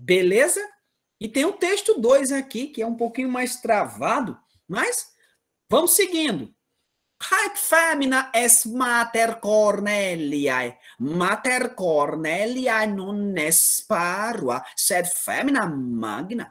Beleza? E tem o texto 2 aqui, que é um pouquinho mais travado, mas vamos seguindo. Haec femina es mater Corneliae. Mater Corneliae non es parua, sed femina magna.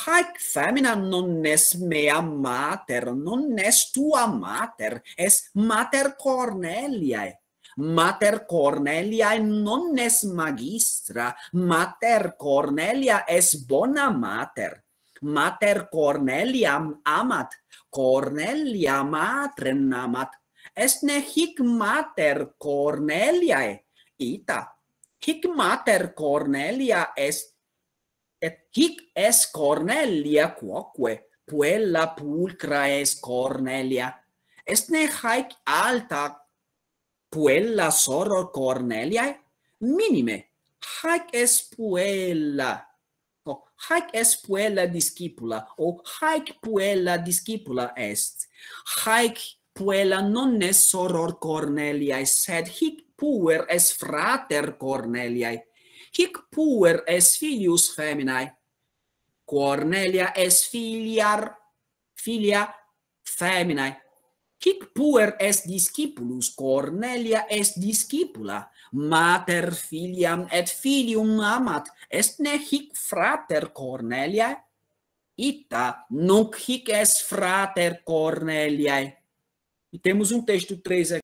Haec femina non es mea mater, non es tua mater, es mater Corneliae. mater cornelia non est magistra mater cornelia est bona mater mater cornelia amat cornelia matrem amat est ne hic mater corneliae ita hic mater cornelia est et hic est cornelia quoque Puella pulcra est cornelia est ne haec alta puella soror Corneliae minime haec est puella o oh, haec est puella discipula o oh, haec puella discipula est haec puella non est soror Corneliae sed hic puer est frater Corneliae hic puer est filius feminae Cornelia est filiar filia feminae Quic puer est discipulus, Cornelia est discipula. Mater filiam et filium amat, est ne hic frater Cornelia? Ita, nunc hic est frater Corneliae. E temos um texto 3